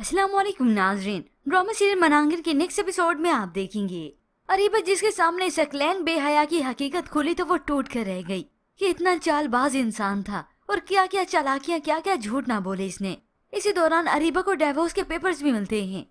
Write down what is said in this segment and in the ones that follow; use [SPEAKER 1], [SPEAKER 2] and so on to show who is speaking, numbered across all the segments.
[SPEAKER 1] अस्सलाम वालेकुम नाजरीन ड्रामा सीरियल मनांगिर के नेक्स्ट एपिसोड में आप देखेंगे अरीबत जिसके सामने सकलैन बेहया की हकीकत खुली तो वो टूट कर रह गई कि इतना चालबाज इंसान था और क्या क्या चालाकियाँ क्या क्या झूठ ना बोले इसने इसी दौरान अरीबा को डेवोर्स के पेपर्स भी मिलते हैं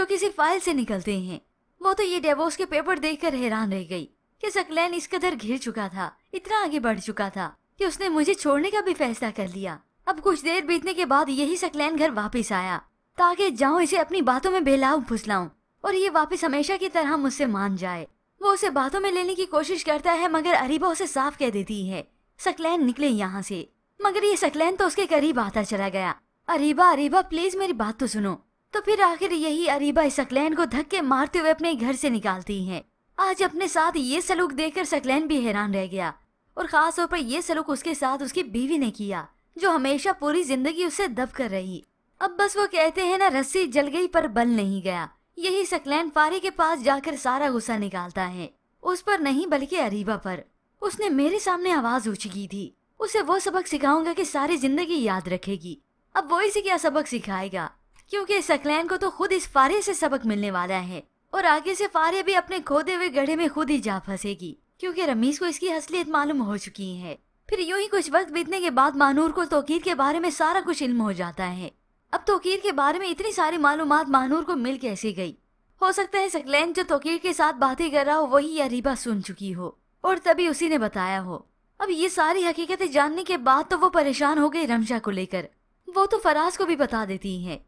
[SPEAKER 1] जो किसी फाइल से निकलते हैं वो तो ये डेवोर्स के पेपर कर हैरान रह गई की सकलैन इस कदर घिर चुका था इतना आगे बढ़ चुका था की उसने मुझे छोड़ने का भी फैसला कर लिया अब कुछ देर बीतने के बाद यही सकलैन घर वापिस आया ताकि जाऊँ इसे अपनी बातों में बेलाव फुसलाऊ और ये वापस हमेशा की तरह मुझसे मान जाए वो उसे बातों में लेने की कोशिश करता है मगर अरीबा उसे साफ कह देती है सकलैन निकले यहाँ से मगर ये सकलैन तो उसके करीब आता चला गया अरीबा अरीबा प्लीज मेरी बात तो सुनो तो फिर आखिर यही अरीबा इस सकलैन को धक्के मारते हुए अपने घर से निकालती है आज अपने साथ ये सलूक कर सकलैन भी हैरान रह गया और खास तौर पर यह सलूक उसके साथ उसकी बीवी ने किया जो हमेशा पूरी जिंदगी उससे दब कर रही अब बस वो कहते हैं ना रस्सी जल गई पर बल नहीं गया यही सकलैन पारी के पास जाकर सारा गुस्सा निकालता है उस पर नहीं बल्कि अरीबा पर उसने मेरे सामने आवाज उछगी की थी उसे वो सबक सिखाऊंगा कि सारी जिंदगी याद रखेगी अब वो इसे क्या सबक सिखाएगा क्योंकि सकलैन को तो खुद इस फारे से सबक मिलने वाला है और आगे से फारे भी अपने खोदे हुए गढ़े में खुद ही जा फंसेगी क्योंकि रमीज को इसकी असलियत मालूम हो चुकी है फिर यूं ही कुछ वक्त बीतने के बाद मानूर को तोकीर के बारे में सारा कुछ इल्म हो जाता है अब तोकीर के बारे में इतनी सारी मालूम महानूर को मिल कैसी गई हो सकता है सकलैन जो तोकीर के साथ बातें कर रहा हो वही यह सुन चुकी हो और तभी उसी ने बताया हो अब ये सारी हकीकतें जानने के बाद तो वो परेशान हो गई रमशा को लेकर वो तो फराज को भी बता देती है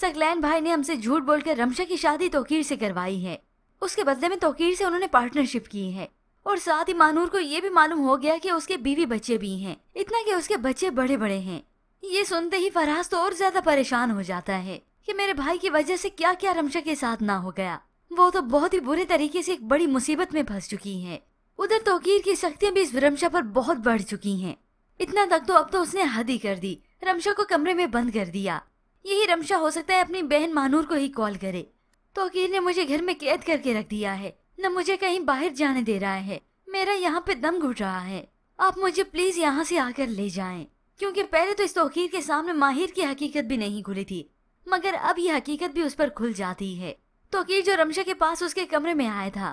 [SPEAKER 1] सकलैन भाई ने हमसे झूठ बोलकर रमशा की शादी तोकीर से करवाई है उसके बदले में तोकीर से उन्होंने पार्टनरशिप की है और साथ ही मानूर को ये भी मालूम हो गया कि उसके बीवी बच्चे भी हैं इतना कि उसके बच्चे बड़े बड़े हैं ये सुनते ही फराज तो और ज्यादा परेशान हो जाता है कि मेरे भाई की वजह से क्या क्या रमशा के साथ ना हो गया वो तो बहुत ही बुरे तरीके से एक बड़ी मुसीबत में फंस चुकी है उधर तोकीर की शक्तियाँ भी इस रमशा पर बहुत बढ़ चुकी हैं। इतना तक तो अब तो उसने हद ही कर दी रमशा को कमरे में बंद कर दिया यही रमशा हो सकता है अपनी बहन मानूर को ही कॉल करे तोकीर ने मुझे घर में कैद करके रख दिया है न मुझे कहीं बाहर जाने दे रहा है मेरा यहाँ पे दम घुट रहा है आप मुझे प्लीज यहाँ से आकर ले जाएं। क्योंकि पहले तो इस तोहकीर के सामने माहिर की हकीकत भी नहीं खुली थी मगर अब ये हकीकत भी उस पर खुल जाती है तोकीर जो रमशा के पास उसके कमरे में आया था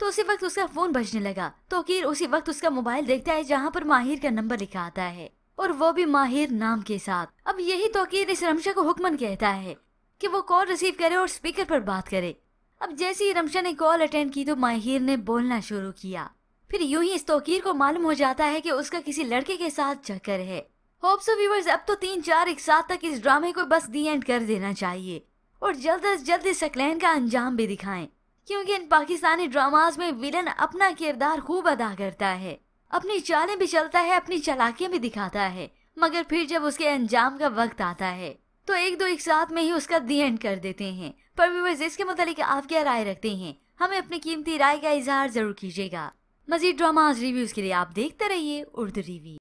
[SPEAKER 1] तो उसी वक्त उसका फोन बजने लगा तोकीर उसी वक्त उसका मोबाइल देखता है जहाँ पर माहिर का नंबर लिखा आता है और वो भी माहिर नाम के साथ अब यही तोकीर इस रमशा को हुक्मन कहता है कि वो कॉल रिसीव करे और स्पीकर पर बात करे अब जैसे ही रमशा ने कॉल अटेंड की तो माहिर ने बोलना शुरू किया फिर यूं ही इस तोकीर को मालूम हो जाता है कि उसका किसी लड़के के साथ चक्कर है होप सो व्यूवर्स अब तो तीन चार एक साथ तक इस ड्रामे को बस दी एंड कर देना चाहिए और जल्द अज जल्द इस अकलैन का अंजाम भी दिखाएं क्योंकि इन पाकिस्तानी ड्रामाज में विलन अपना किरदार खूब अदा करता है अपनी चालें भी चलता है अपनी चलाके भी दिखाता है मगर फिर जब उसके अंजाम का वक्त आता है तो एक दो एक साथ में ही उसका दी एंड कर देते हैं पर व्यूवर्स इसके मुतालिक आप क्या राय रखते हैं हमें अपनी कीमती राय का इजहार जरूर कीजिएगा मजीद ड्रामाज रिव्यूज के लिए आप देखते रहिए उर्दू रिव्यू